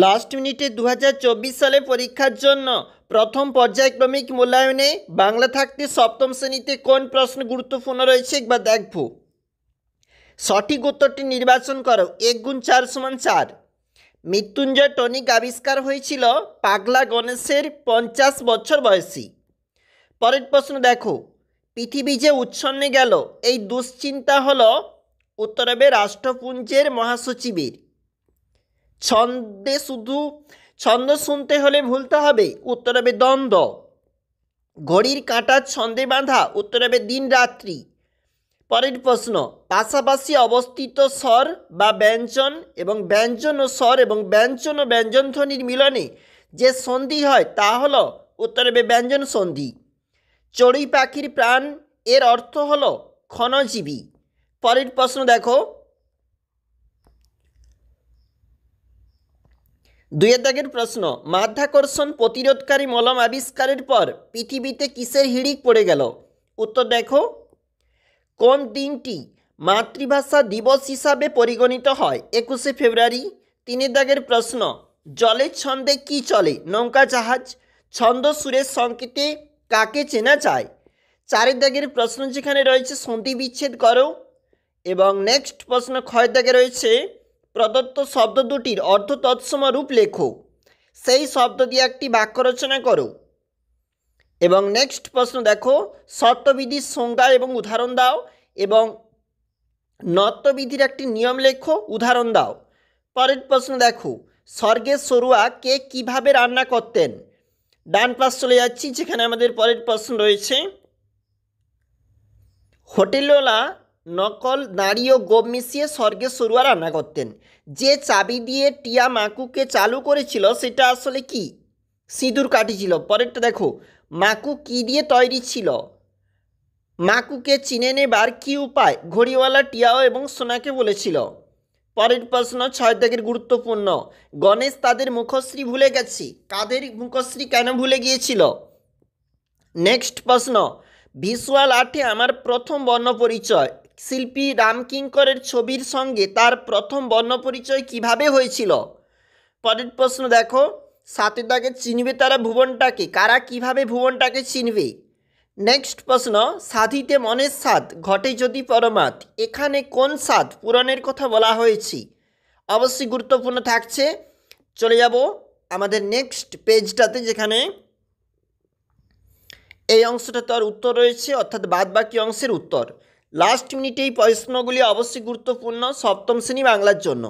last মিনিটে দু সালে পরীক্ষার জন্য প্রথম পর্যায়ক্রমিক মূল্যায়নে বাংলা থাকতে সপ্তম শ্রেণীতে কোন প্রশ্ন গুরুত্বপূর্ণ রয়েছে একবার দেখব সঠিক উত্তরটি নির্বাচন করো এক গুণ চার সমান চার মৃত্যুঞ্জয় টনিক আবিষ্কার হয়েছিল পাগলা গণেশের পঞ্চাশ বছর বয়সী পরের প্রশ্ন দেখো পৃথিবী যে উচ্ছন্নে গেল এই দুশ্চিন্তা হল উত্তরবে রাষ্ট্রপুঞ্জের মহাসচিবের ছন্দে শুধু ছন্দ শুনতে হলে ভুলতে হবে উত্তর হবে দ্বন্দ্ব ঘড়ির কাঁটা ছন্দে বাঁধা উত্তর হবে দিন রাত্রি পরের প্রশ্ন পাশাপাশি অবস্থিত স্বর বা ব্যঞ্জন এবং ব্যঞ্জন ও স্বর এবং ব্যঞ্জন ও ব্যঞ্জনধ্বনির মিলনে যে সন্ধি হয় তা হল উত্তর হবে ব্যঞ্জন সন্ধি চড়ুই পাখির প্রাণ এর অর্থ হল ক্ষণজীবী পরের প্রশ্ন দেখো দুইয়ের দাগের প্রশ্ন মাধ্যাকর্ষণ প্রতিরোধকারী মলম আবিষ্কারের পর পৃথিবীতে কিসের হিড়িক পড়ে গেল উত্তর দেখো কোন দিনটি মাতৃভাষা দিবস হিসাবে পরিগণিত হয় একুশে ফেব্রুয়ারি তিনের দাগের প্রশ্ন জলের ছন্দে কি চলে নৌকা জাহাজ ছন্দ সুরের সংকেতে কাকে চেনা যায় চারের দাগের প্রশ্ন যেখানে রয়েছে সন্ধি বিচ্ছেদ করো এবং নেক্সট প্রশ্ন ক্ষয়ের দাগে রয়েছে প্রদত্ত শব্দ দুটির অর্থ তৎসম রূপ লেখো সেই শব্দ দিয়ে একটি বাক্য রচনা করো এবং নেক্সট প্রশ্ন দেখো শর্তবিধির সংজ্ঞা এবং উদাহরণ দাও এবং নর্তবিধির একটি নিয়ম লেখো উদাহরণ দাও পরের প্রশ্ন দেখো স্বর্গের সরুয়া কে কিভাবে রান্না করতেন ডান পাশ চলে যাচ্ছি যেখানে আমাদের পরের প্রশ্ন রয়েছে হোটেলওয়ালা নকল দাঁড়ি ও গোপ মিশিয়ে স্বর্গে সরুয়া রান্না করতেন যে চাবি দিয়ে টিয়া মাকুকে চালু করেছিল সেটা আসলে কি সিঁদুর কাঠি ছিল পরেরটা দেখো মাকু কি দিয়ে তৈরি ছিল মাকুকে চিনে নেবার কী উপায় ঘড়িওয়ালা টিয়াও এবং সোনাকে বলেছিল পরের প্রশ্ন ছয় দেখের গুরুত্বপূর্ণ গণেশ তাদের মুখশ্রী ভুলে গেছি কাদের মুখশ্রী কেন ভুলে গিয়েছিল নেক্সট প্রশ্ন ভিসুয়াল আর্টে আমার প্রথম বর্ণ পরিচয় শিল্পী রামকিঙ্করের ছবির সঙ্গে তার প্রথম বর্ণপরিচয় কিভাবে হয়েছিল পরের প্রশ্ন দেখো সাথে তাকে চিনবে তারা ভুবনটাকে কারা কিভাবে ভুবনটাকে চিনবে নেক্সট প্রশ্ন সাধিতে মনের সাধ ঘটে যদি পরমাত এখানে কোন সাধ পুরাণের কথা বলা হয়েছে অবশ্যই গুরুত্বপূর্ণ থাকছে চলে যাব আমাদের নেক্সট পেজটাতে যেখানে এই অংশটা তার উত্তর রয়েছে অর্থাৎ বাদবাকি অংশের উত্তর লাস্ট মিনিটে এই প্রশ্নগুলি অবশ্যই গুরুত্বপূর্ণ সপ্তম শ্রেণী বাংলার জন্য